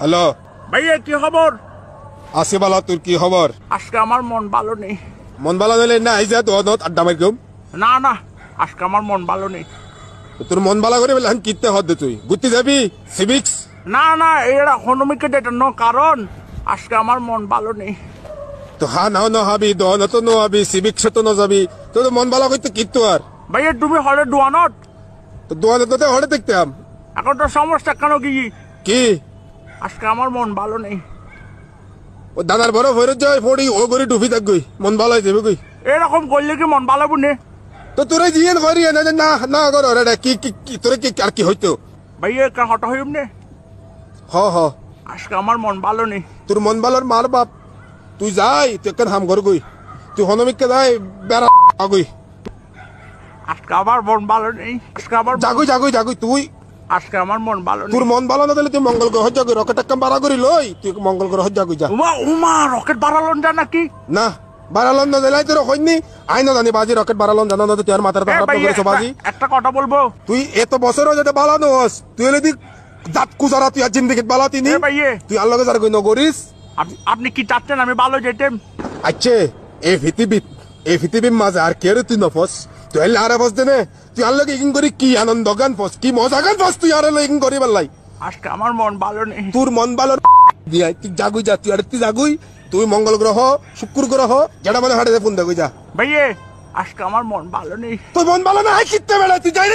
hello ভাইয়া কি খবর আসি ভালো তোর কি খবর আজকে আমার মন ভালো নেই মন ভালো নেই না আই যা দোয়াত আড্ডা মারি কম না না আজকে আমার মন ভালো নেই তোর মন ভালো করে বলে আমি কিনতে দে তুই ঘুরতে যাবি সিভিক্স না না এটা হনুমিকে ডেটা ন কারণ আজকে আমার মন ভালো নেই তো হা নাও ন হাবি দোয়ানো তো নো হাবি সিভিক্স তো নো যাবি তোর মন ভালো করতে কিনতো আর ভাইয়া তুমি হলে দোয়ানত তো দোয়ানো হলে দেখতাম এখন তো সমস্যা কেন কি কি আজকে আমার মন ভালো নেই ও দাদার বড় ভৈরব যাই পড়ি ও গরি ডুবি থাক গই মন ভালো হয়ে যাবে গই এরকম করলে কি মন ভালো বুনে তো তোরে জিয়েন করি না না না করো রে কি কি তোরে কি আর কি হইতো ভাই কা হট হইম নে হ হ আজকে আমার মন ভালো নেই তোর মন ভালোর মার বাপ তুই যাই তুই কেন হাম ঘর গই তুই হনমিককে যাই বেড়া গই আজকে আমার মন ভালো নেই আজকে আমার জাগুই জাগুই জাগুই তুই আজকে আমার মন ভালো তোর মন ভালো না তাহলে তুই মঙ্গল গ্রহ যা রকেট একটা বাড়া করি লই তুই মঙ্গল গ্রহ যা যা উমা উমা রকেট বাড়ালন যা নাকি না বাড়ালন না দিলাই তোর হইনি আই না জানি বাজি রকেট বাড়ালন জানো না তুই আর মাথার করেছো বাজি একটা কথা বলবো তুই এত বছরও যেটা ভালো হস তুই হলে দিক দাঁত কুজারা তুই আর জিন্দিগিত বালাতি তুই নগরিস আপনি কি চাচ্ছেন আমি ভালো যেতেম আচ্ছা এই পৃথিবীত এই পৃথিবীর মাঝে আর কেউ তুই নফস তুই আল্লাহ আর দেনে করি কি আনন্দ গান ফস কি মজা গান ফস তুই আর লগে করি বললাই আজকে আমার মন ভালো নেই তোর মন ভালো দিয়া তুই জাগুই যা তুই আর তুই জাগুই তুই মঙ্গল গ্রহ শুক্র গ্রহ যেটা মানে হাটে ফোন দেখুই যা ভাইয়ে আজকে আমার মন ভালো নেই তোর মন ভালো না কিতে বেড়ায় তুই যাই